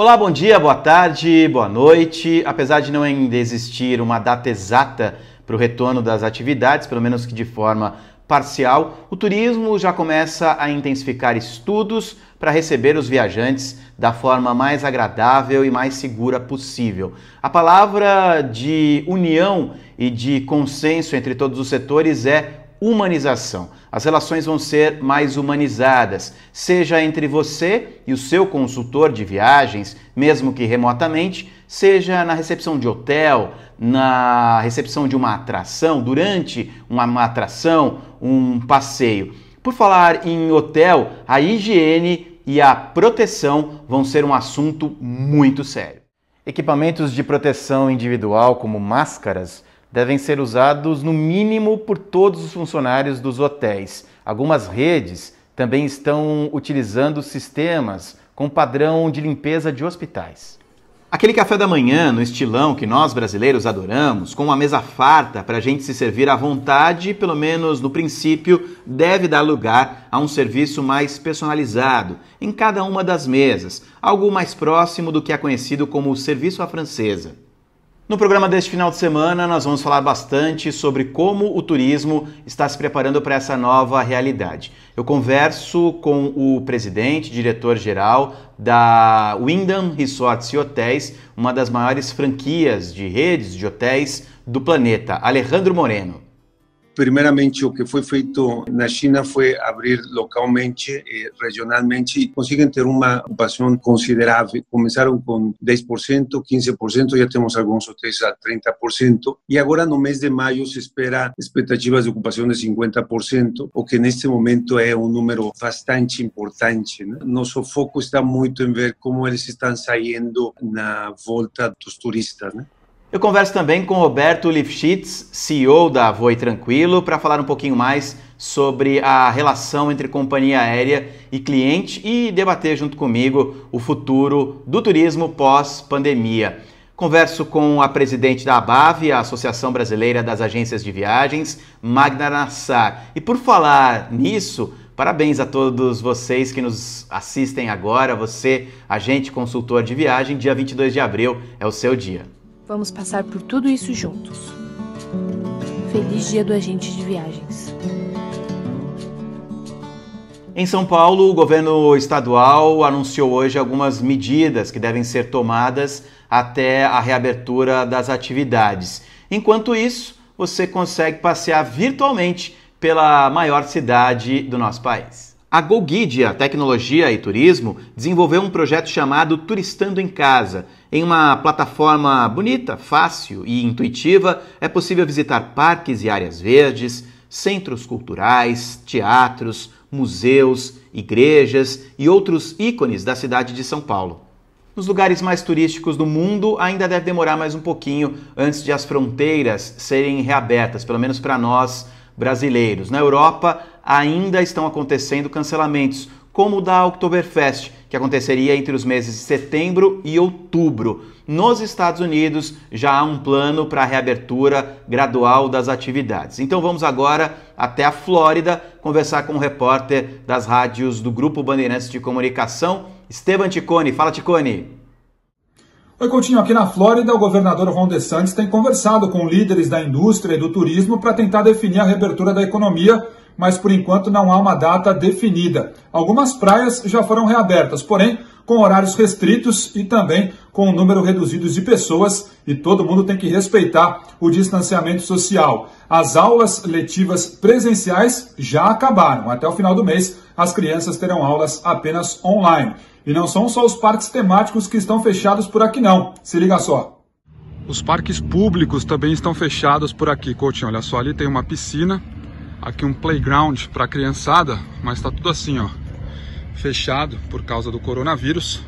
Olá, bom dia, boa tarde, boa noite. Apesar de não ainda existir uma data exata para o retorno das atividades, pelo menos que de forma parcial, o turismo já começa a intensificar estudos para receber os viajantes da forma mais agradável e mais segura possível. A palavra de união e de consenso entre todos os setores é humanização. As relações vão ser mais humanizadas, seja entre você e o seu consultor de viagens, mesmo que remotamente, seja na recepção de hotel, na recepção de uma atração, durante uma atração, um passeio. Por falar em hotel, a higiene e a proteção vão ser um assunto muito sério. Equipamentos de proteção individual, como máscaras, devem ser usados no mínimo por todos os funcionários dos hotéis. Algumas redes também estão utilizando sistemas com padrão de limpeza de hospitais. Aquele café da manhã no estilão que nós brasileiros adoramos, com uma mesa farta para a gente se servir à vontade, pelo menos no princípio, deve dar lugar a um serviço mais personalizado em cada uma das mesas, algo mais próximo do que é conhecido como serviço à francesa. No programa deste final de semana, nós vamos falar bastante sobre como o turismo está se preparando para essa nova realidade. Eu converso com o presidente, diretor-geral da Wyndham Resorts e Hotéis, uma das maiores franquias de redes de hotéis do planeta, Alejandro Moreno. primeramente lo que fue feito en China fue abrir localmente, eh, regionalmente, y consiguen tener una ocupación considerable. Comenzaron con 10%, 15%, ya tenemos algunos hoteles a 30%, ahora en no mes de mayo se espera expectativas de ocupación de 50%, o que este momento es un número bastante importante. no foco está mucho en ver cómo están saliendo en la vuelta de los turistas. ¿no? Eu converso também com Roberto Lifshitz, CEO da Voe Tranquilo, para falar um pouquinho mais sobre a relação entre companhia aérea e cliente e debater junto comigo o futuro do turismo pós-pandemia. Converso com a presidente da ABAV, a Associação Brasileira das Agências de Viagens, Magna Nassar. E por falar nisso, Parabéns a todos vocês que nos assistem agora, você, agente consultor de viagem, dia 22 de abril é o seu dia. Vamos passar por tudo isso juntos. Feliz dia do agente de viagens. Em São Paulo, o governo estadual anunciou hoje algumas medidas que devem ser tomadas até a reabertura das atividades. Enquanto isso, você consegue passear virtualmente pela maior cidade do nosso país. A a Tecnologia e Turismo desenvolveu um projeto chamado Turistando em Casa. Em uma plataforma bonita, fácil e intuitiva, é possível visitar parques e áreas verdes, centros culturais, teatros, museus, igrejas e outros ícones da cidade de São Paulo. Nos lugares mais turísticos do mundo, ainda deve demorar mais um pouquinho antes de as fronteiras serem reabertas, pelo menos para nós brasileiros. Na Europa, ainda estão acontecendo cancelamentos, como o da Oktoberfest, que aconteceria entre os meses de setembro e outubro. Nos Estados Unidos, já há um plano para a reabertura gradual das atividades. Então vamos agora até a Flórida conversar com o repórter das rádios do Grupo Bandeirantes de Comunicação, Esteban Ticone. Fala, Ticone! Oi, Coutinho. Aqui na Flórida, o governador Ron DeSantis tem conversado com líderes da indústria e do turismo para tentar definir a reabertura da economia, mas por enquanto não há uma data definida. Algumas praias já foram reabertas, porém com horários restritos e também com um número reduzido de pessoas, e todo mundo tem que respeitar o distanciamento social. As aulas letivas presenciais já acabaram. Até o final do mês, as crianças terão aulas apenas online. E não são só os parques temáticos que estão fechados por aqui, não. Se liga só. Os parques públicos também estão fechados por aqui, Coutinho. Olha só, ali tem uma piscina, aqui um playground para criançada, mas está tudo assim, ó, fechado por causa do coronavírus.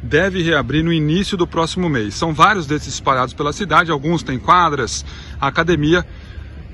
Deve reabrir no início do próximo mês. São vários desses espalhados pela cidade, alguns têm quadras, academia,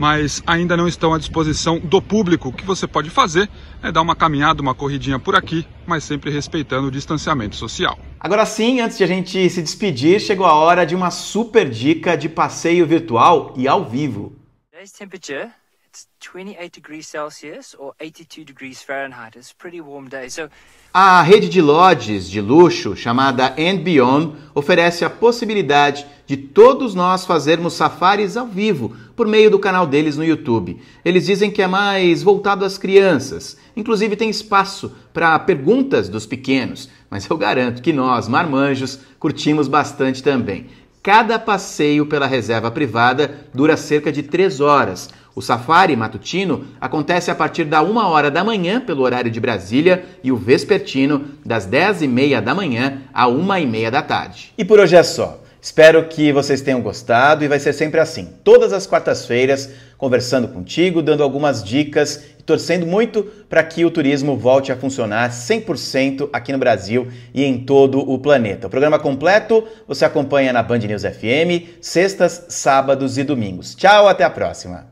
mas ainda não estão à disposição do público. O que você pode fazer é dar uma caminhada, uma corridinha por aqui, mas sempre respeitando o distanciamento social. Agora sim, antes de a gente se despedir, chegou a hora de uma super dica de passeio virtual e ao vivo. Today's temperature it's 28 degrees Celsius or 82 degrees Fahrenheit. It's a pretty warm day. So a rede de lodges de luxo chamada And Beyond oferece a possibilidade de todos nós fazermos safaris ao vivo por meio do canal deles no YouTube. Eles dizem que é mais voltado às crianças, inclusive tem espaço para perguntas dos pequenos, mas eu garanto que nós, marmanjos, curtimos bastante também. Cada passeio pela reserva privada dura cerca de 3 horas. O safari matutino acontece a partir da 1 hora da manhã, pelo horário de Brasília, e o vespertino, das 10 e meia da manhã a 1 e meia da tarde. E por hoje é só. Espero que vocês tenham gostado e vai ser sempre assim. Todas as quartas-feiras, conversando contigo, dando algumas dicas e torcendo muito para que o turismo volte a funcionar 100% aqui no Brasil e em todo o planeta. O programa completo você acompanha na Band News FM, sextas, sábados e domingos. Tchau, até a próxima!